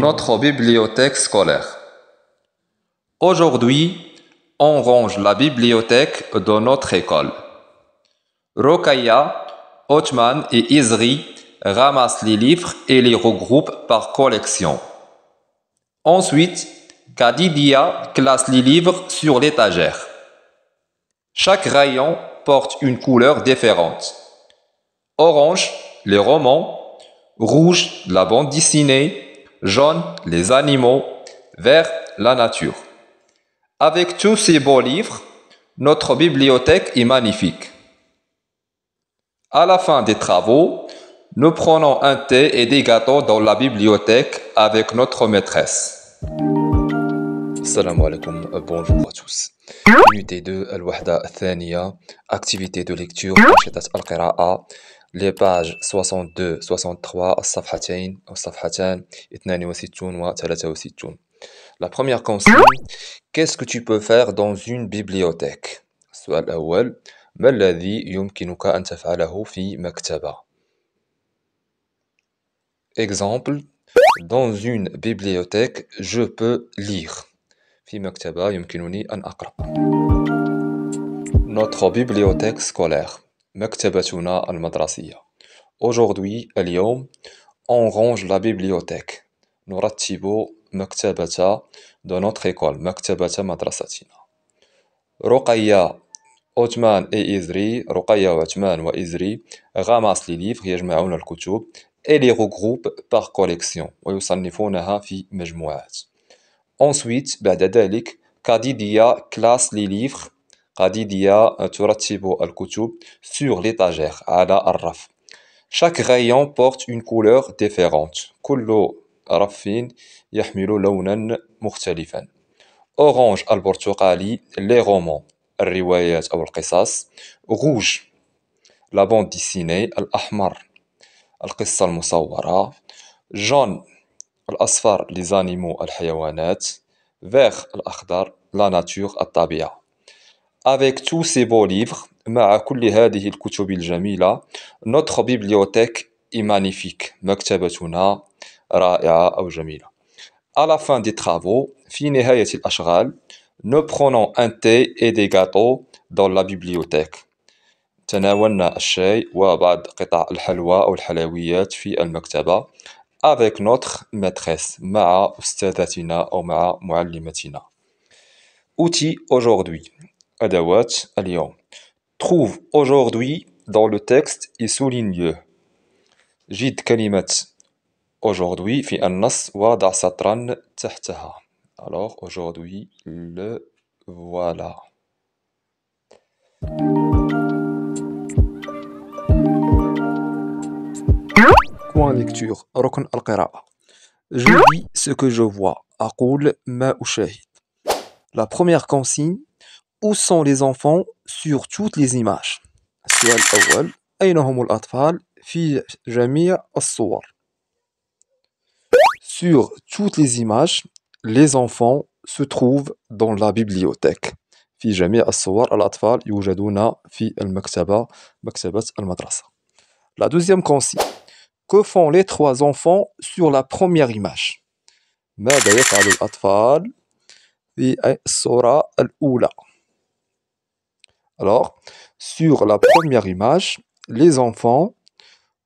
notre bibliothèque scolaire. Aujourd'hui, on range la bibliothèque de notre école. Rokaya, Otman et Izri ramassent les livres et les regroupent par collection. Ensuite, Kadidia classe les livres sur l'étagère. Chaque rayon porte une couleur différente. Orange, les romans. Rouge, la bande dessinée jaune les animaux, vert la nature. Avec tous ces beaux livres, notre bibliothèque est magnifique. À la fin des travaux, nous prenons un thé et des gâteaux dans la bibliothèque avec notre maîtresse. Salam alaikum, euh, bonjour à tous. Unité 2, Al-Wahda activité de lecture, Al-Qira'a, les pages 62 63 الصفحتين 62 و 63 La première consigne, qu'est-ce que tu peux faire dans une bibliothèque ما الذي أن تفعله في Exemple Dans une bibliothèque, je peux lire. في مكتبة يمكنني أن أقرأ. Notre bibliothèque scolaire. مكتبتنا المدرسية. Aujourd'hui, اليوم, on range la bibliothèque. نرتب مكتبة de notre école. مكتبة مدرستنا. رقية عثمان et Izri, رقية وعثمان وإزري ramassent لي livres, يجمعون الكتب et les regroupent par collection ويصنفونها في مجموعات. Ensuite, بعد ذلك, Kadidia classe les livres Adidia turatibo al-Kutub sur l'étagère, ala arraf. Chaque rayon porte une couleur différente. Kullo arrafin yahmilu launan Orange al-Portugali, les romans, riwayat al-Qisas. Rouge, la bande dessinée, al-Ahmar, al-Qissa musawara Jaune, al-Asfar, les animaux, al Hayawanet. Vert, al-Akhdar, la nature, al-Tabia. Avec tous ces beaux livres, notre bibliothèque est magnifique. À la fin des travaux, nous prenons un thé et des gâteaux dans la bibliothèque. تناولنا الشاي وبعض قطع الحلوى أو الحلويات في المكتبة avec notre maîtresse مع أستاذتنا أو مع معلمتنا. Outil aujourd'hui. Adawat à trouve aujourd'hui dans le texte et souligne جد aujourd'hui في النص alors aujourd'hui le voilà lecture, Je lis ce que je vois. La première consigne où sont les enfants sur toutes les images السؤال الأول أين هم الأطفال في جميع الصور Sur toutes les images, les enfants se trouvent dans la bibliothèque. في جميع الصور الأطفال يوجدون في المكتبة مكتبة المدرسة. La deuxième consigne. Que font les trois enfants sur la première image ماذا يفعل الأطفال في الصورة الأولى alors, sur la première image, les enfants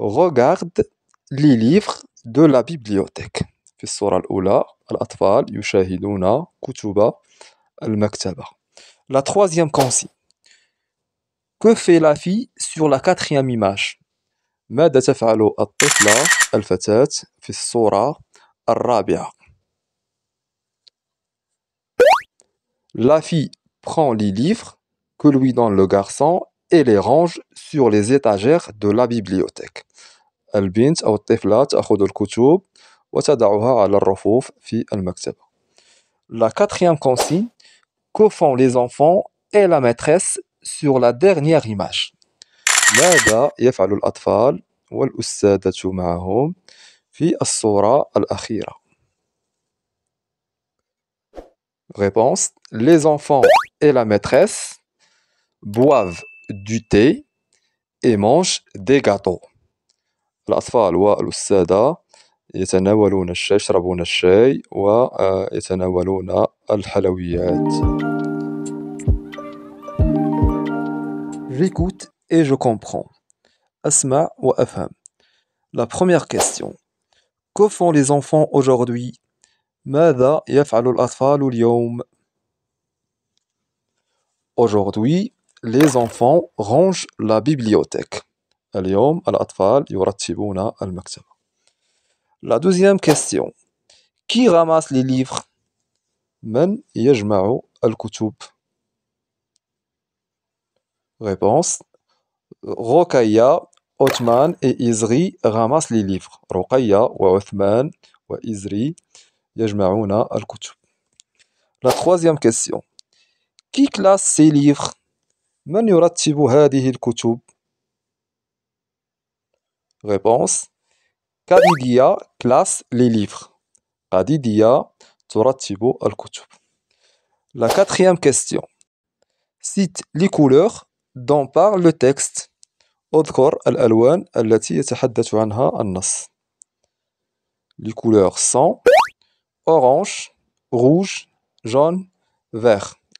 regardent les livres de la bibliothèque. La troisième consigne. Que fait la fille sur la quatrième image La fille prend les livres que lui donne le garçon et les range sur les étagères de la bibliothèque. La quatrième consigne que font les enfants et la maîtresse sur la dernière image. Réponse Les enfants et la maîtresse boivent du thé et mangent des gâteaux. الأطفال والسادة يتناولون الشاي يشربون الشاي ويتناولون الحلويات. J'écoute et je comprends. Asma ou Afam. La première question. Que font les enfants aujourd'hui ماذا يفعل الأطفال اليوم Aujourd'hui, les enfants rangent la bibliothèque. La deuxième question. Qui ramasse les livres Réponse. Rokaya, Othman et Izri ramassent les livres. Rokaya, Othman et Izri La troisième question. Qui classe ces livres من يرتب هذه الكتب؟ Réponse كاديديا كلاس لي ليفر كاديديا ترتب الكتب La quatrième question Cite les couleurs dont parle le texte اذكر الألوان التي يتحدث عنها النص Les couleurs sont orange, rouge, jaune, vert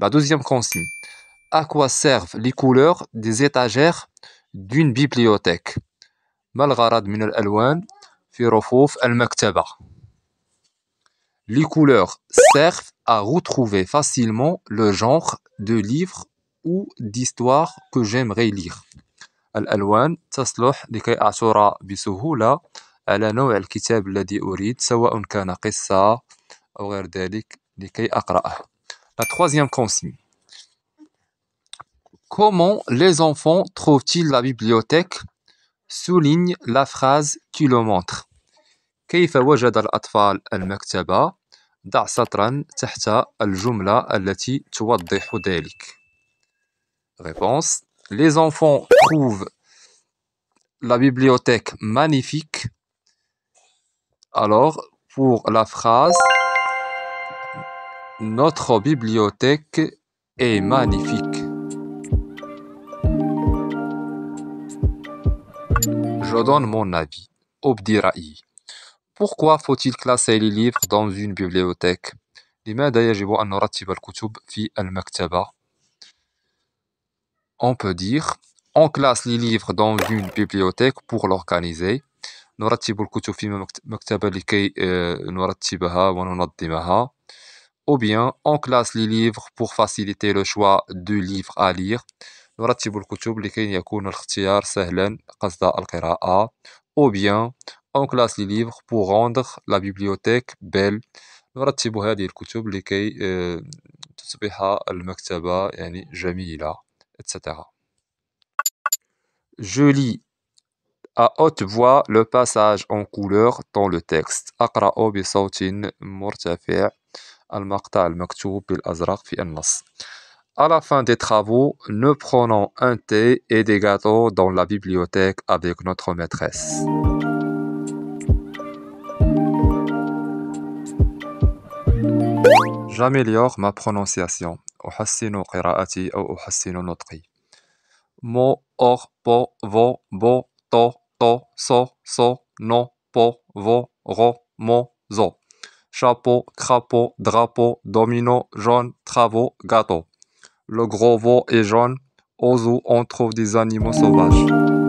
La deuxième consigne. À quoi servent les couleurs des étagères d'une bibliothèque Les couleurs servent à retrouver facilement le genre de livre ou d'histoire que j'aimerais lire. الألوان تصلح لكي أعثر بسهولة على نوع الكتاب الذي أريد سواء كان قصة أو غير ذلك لكي أقرأه la troisième consigne. Comment les enfants trouvent-ils la bibliothèque souligne la phrase qui le montre. كيف وجد الأطفال المكتبة؟ تحت التي توضح ذلك. Réponse. Les enfants trouvent la bibliothèque magnifique. Alors, pour la phrase, notre bibliothèque est magnifique. Je donne mon avis. Obdirai. Pourquoi faut-il classer les livres dans une bibliothèque On peut dire on classe les livres dans une bibliothèque pour l'organiser. نرتب الكتب في مكتبة لكي نرتبها وننظمها ou bien, on classe les livres pour faciliter le choix du livre à lire. نرتب الكتب لكي يكون الاختيار سهلا قصد القراءة. Ou bien, on classe les livres pour rendre la bibliothèque belle. نرتب هذه الكتب لكي تصبح المكتبة يعني جميلة. Etc. Je lis à haute voix le passage en couleur dans le texte. أقرأ بصوت مرتفع. À la fin des travaux, nous prenons un thé et des gâteaux dans la bibliothèque avec notre maîtresse. J'améliore ma prononciation. or, po, vo, to, to, so, so, vo, ro, mo, zo chapeau, crapaud, drapeau, domino, jaune, travaux, gâteau. Le gros veau est jaune. Au zoo, on trouve des animaux sauvages.